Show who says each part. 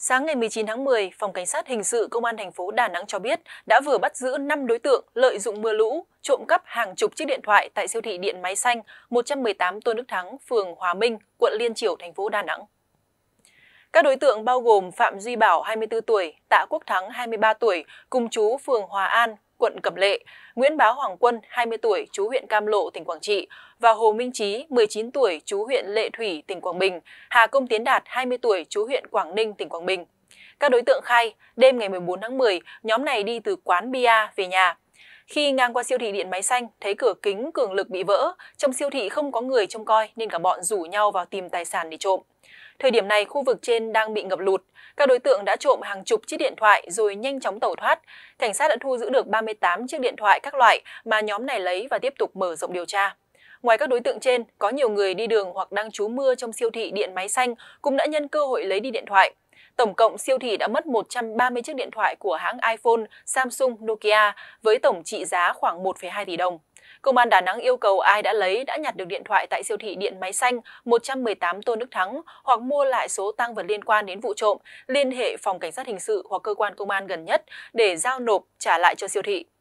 Speaker 1: Sáng ngày 19 tháng 10, Phòng Cảnh sát Hình sự Công an thành phố Đà Nẵng cho biết đã vừa bắt giữ 5 đối tượng lợi dụng mưa lũ, trộm cắp hàng chục chiếc điện thoại tại siêu thị Điện Máy Xanh 118 Tôn Đức Thắng, phường Hòa Minh, quận Liên Triểu, thành phố Đà Nẵng. Các đối tượng bao gồm Phạm Duy Bảo 24 tuổi, Tạ Quốc Thắng 23 tuổi, cùng chú phường Hòa An, quận Cẩm Lệ, Nguyễn Bá Hoàng Quân 20 tuổi, chú huyện Cam Lộ, tỉnh Quảng Trị và Hồ Minh Chí 19 tuổi, chú huyện Lệ Thủy, tỉnh Quảng Bình, Hà Công Tiến Đạt 20 tuổi, chú huyện Quảng Ninh, tỉnh Quảng Bình. Các đối tượng khai, đêm ngày 14 tháng 10, nhóm này đi từ quán bia về nhà. Khi ngang qua siêu thị Điện Máy Xanh, thấy cửa kính cường lực bị vỡ, trong siêu thị không có người trông coi nên cả bọn rủ nhau vào tìm tài sản để trộm. Thời điểm này, khu vực trên đang bị ngập lụt. Các đối tượng đã trộm hàng chục chiếc điện thoại rồi nhanh chóng tẩu thoát. Cảnh sát đã thu giữ được 38 chiếc điện thoại các loại mà nhóm này lấy và tiếp tục mở rộng điều tra. Ngoài các đối tượng trên, có nhiều người đi đường hoặc đang trú mưa trong siêu thị điện máy xanh cũng đã nhân cơ hội lấy đi điện thoại. Tổng cộng siêu thị đã mất 130 chiếc điện thoại của hãng iPhone, Samsung, Nokia với tổng trị giá khoảng 1,2 tỷ đồng. Công an Đà Nẵng yêu cầu ai đã lấy đã nhặt được điện thoại tại siêu thị Điện Máy Xanh 118 Tôn Đức Thắng hoặc mua lại số tăng vật liên quan đến vụ trộm, liên hệ phòng cảnh sát hình sự hoặc cơ quan công an gần nhất để giao nộp trả lại cho siêu thị.